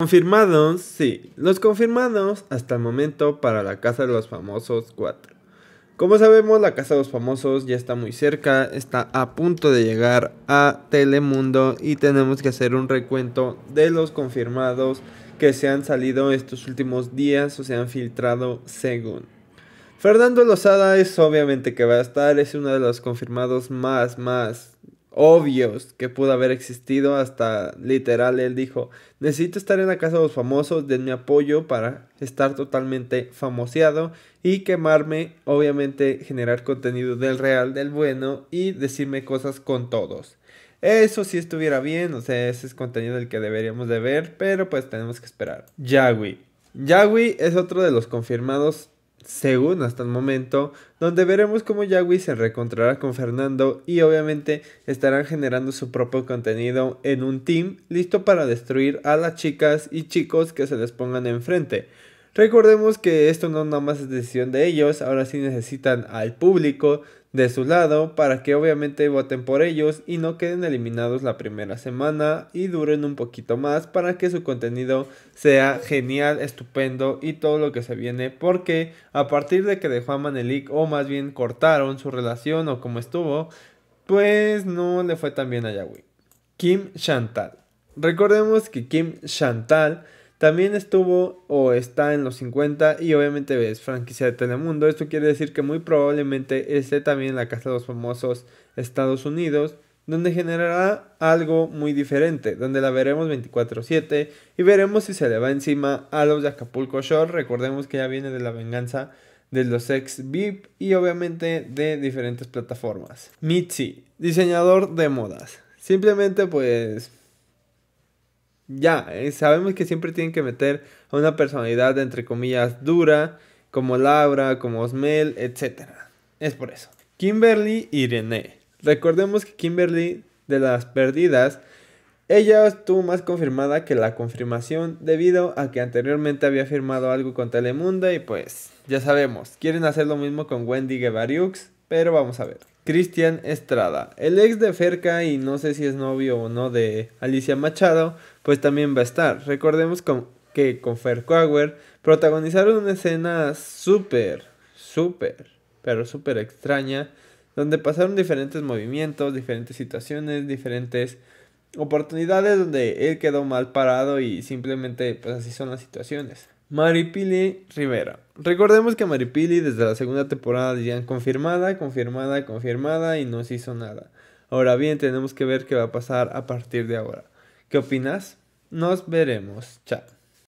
Confirmados, sí, los confirmados hasta el momento para la Casa de los Famosos 4. Como sabemos, la Casa de los Famosos ya está muy cerca, está a punto de llegar a Telemundo y tenemos que hacer un recuento de los confirmados que se han salido estos últimos días o se han filtrado según. Fernando Lozada es obviamente que va a estar, es uno de los confirmados más, más obvios que pudo haber existido. Hasta literal, él dijo, necesito estar en la casa de los famosos, denme apoyo para estar totalmente famoseado y quemarme, obviamente generar contenido del real, del bueno y decirme cosas con todos. Eso sí estuviera bien, o sea, ese es contenido el que deberíamos de ver, pero pues tenemos que esperar. Yagui. Yagui es otro de los confirmados según hasta el momento, donde veremos cómo Yagui se reencontrará con Fernando y obviamente estarán generando su propio contenido en un team listo para destruir a las chicas y chicos que se les pongan enfrente. Recordemos que esto no nada más es decisión de ellos, ahora sí necesitan al público de su lado para que obviamente voten por ellos y no queden eliminados la primera semana y duren un poquito más para que su contenido sea genial, estupendo y todo lo que se viene porque a partir de que dejó a Manelik o más bien cortaron su relación o como estuvo, pues no le fue tan bien a Yahweh. Kim Chantal. Recordemos que Kim Chantal también estuvo o está en los 50 y obviamente es franquicia de Telemundo. Esto quiere decir que muy probablemente esté también en la Casa de los Famosos Estados Unidos, donde generará algo muy diferente, donde la veremos 24/7 y veremos si se le va encima a los de Acapulco Recordemos que ya viene de la venganza de los ex VIP y obviamente de diferentes plataformas. Mitzi, diseñador de modas. Simplemente pues ya, eh, sabemos que siempre tienen que meter a una personalidad, entre comillas, dura, como Laura, como Osmel, etc. Es por eso. Kimberly y Irene. Recordemos que Kimberly, de las perdidas, ella estuvo más confirmada que la confirmación debido a que anteriormente había firmado algo con Telemundo y pues ya sabemos, quieren hacer lo mismo con Wendy Guevariux, pero vamos a ver. Cristian Estrada. El ex de Ferca y no sé si es novio o no de Alicia Machado, pues también va a estar. Recordemos que con Aguer protagonizaron una escena súper, súper, pero súper extraña, donde pasaron diferentes movimientos, diferentes situaciones, diferentes oportunidades donde él quedó mal parado y simplemente pues así son las situaciones. Maripili Rivera. Recordemos que Maripili desde la segunda temporada decían confirmada, confirmada, confirmada y no se hizo nada. Ahora bien, tenemos que ver qué va a pasar a partir de ahora. ¿Qué opinas? Nos veremos. Chao.